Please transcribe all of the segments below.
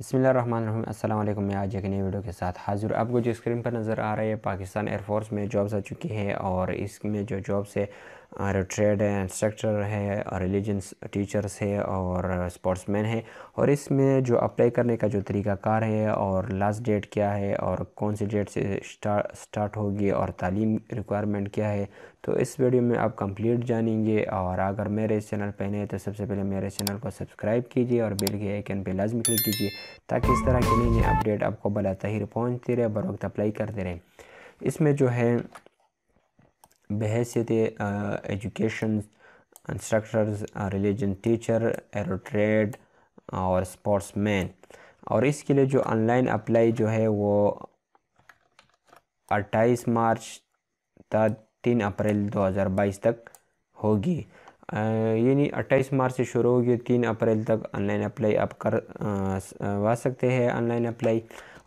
बसमिल असल मैं आज एक नई वीडियो के साथ हाजिर आपको जो स्क्रीन पर नज़र आ रहा है पाकिस्तान एयरफोर्स में जॉब्स आ चुकी है और इसमें जो जॉब्स है और ट्रेड है इंस्ट्रक्टर है और रिलीजन टीचर्स है और स्पोर्ट्समैन है और इसमें जो अप्लाई करने का जो तरीका कार है और लास्ट डेट क्या है और कौन सी डेट से स्टार्ट होगी और तालीम रिक्वायरमेंट क्या है तो इस वीडियो में आप कंप्लीट जानेंगे और अगर मेरे इस चैनल पर नहीं है तो सबसे पहले मेरे चैनल को सब्सक्राइब कीजिए और बिल के आइकन पर लाजमी क्लिक कीजिए ताकि इस तरह की नई नई अपडेट आपको बला तहिर पहुँचती रहे बर वक्त अप्लाई करते रहें इसमें जो है बहसीत education instructors religion teacher aero trade और स्पोर्ट्स मैन और इसके लिए जो ऑनलाइन अप्लाई जो है वो अट्ठाईस मार्च तक तीन अप्रैल 2022 तक होगी यानी अट्ठाईस मार्च से शुरू होगी तीन अप्रैल तक ऑनलाइन अप्लाई आप करवा सकते हैं ऑनलाइन अप्लाई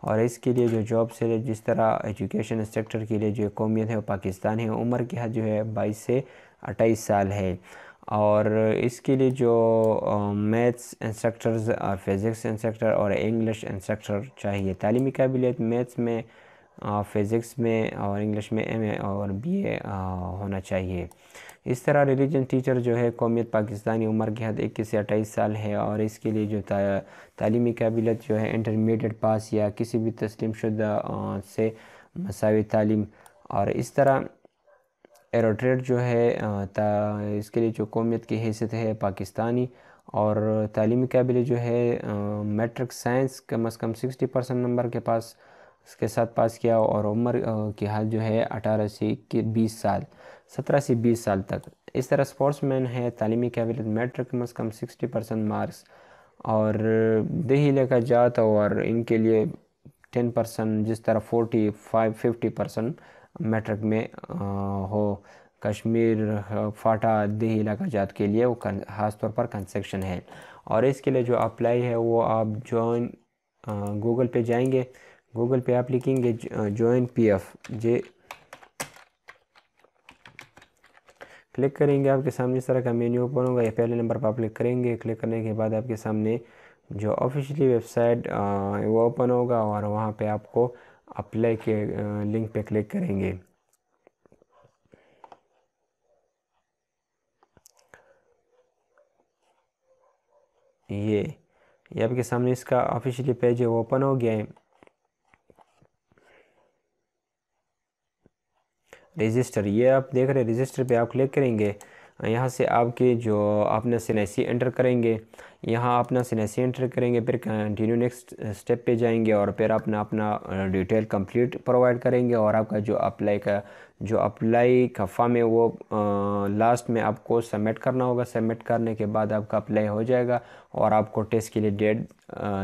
और इसके लिए जो जॉब से जिस तरह एजुकेशन सेक्टर के लिए जो कौमियत है वो पाकिस्तान है उम्र की हद जो है बाईस से अट्ठाईस साल है और इसके लिए जो मैथ्स इंस्ट्रक्टर्स और फिज़िक्स इंस्ट्रक्टर और इंग्लिश इंस्ट्रक्टर चाहिए तालीमी काबिलियत मैथ्स में फ़िज़िक्स में और इंग्लिश में एम ए और बी ए होना चाहिए इस तरह रिलीजन टीचर जो है कौमियत पाकिस्तानी उम्र की हद इक्कीस से अट्ठाईस साल है और इसके लिए जो ता, तालीमी काबिलियत जो है इंटरमीडिएट पास या किसी भी तस्लीम शुदा से मसावी तालीम और इस तरह एरोट्रेट जो है ता, इसके लिए जो कौमियत की हैसियत है पाकिस्तानी और तालीमी काबिल जो है मेट्रिक साइंस कम अज़ कम सिक्सटी परसेंट नंबर के पास इसके साथ पास किया और उम्र की हाल जो है अठारह से बीस साल सत्रह से बीस साल तक इस तरह स्पोर्ट्समैन है तालीमी काबिलियत मैट्रिक कम अज़ कम सिक्सटी परसेंट मार्क्स और दही लेकर जात और इनके लिए टेन परसेंट जिस तरह forty five fifty percent matric में हो कश्मीर फाटा दही इलाका जात के लिए वो खासतौर पर कंसेक्शन है और इसके लिए जो अप्लाई है वो आप जॉइन गूगल पे जाएंगे गूगल पे आप लिखेंगे N P F J click करेंगे आपके सामने इस तरह का मेन्यू ओपन होगा या पहले नंबर पर आप क्लिक करेंगे क्लिक करने के बाद आपके सामने जो ऑफिशियली वेबसाइट वो ओपन होगा और वहाँ पे आपको अप्लाई के लिंक पे क्लिक करेंगे ये ये आपके सामने इसका ऑफिशियली पेज है वो ओपन हो गया है रजिस्टर ये आप देख रहे हैं रजिस्टर पे आप क्लिक करेंगे यहाँ से आपके जो अपना सिनेसी एंटर करेंगे यहाँ अपना सिनेसी एंटर करेंगे फिर कंटिन्यू नेक्स्ट स्टेप पे जाएंगे और फिर अपना अपना डिटेल कंप्लीट प्रोवाइड करेंगे और आपका जो अप्लाई का जो अप्लाई का फॉर्म है वो लास्ट में आपको सबमिट करना होगा सबमिट करने के बाद आपका अप्लाई हो जाएगा और आपको टेस्ट के लिए डेट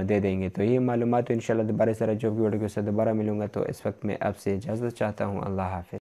दे देंगे तो ये मालूम तो इन दोबारा सारा जो भी वीडियो के साथ दोबारा मिलूंगा तो इस वक्त मैं आपसे इजाज़त चाहता हूँ अल्लाह हाफि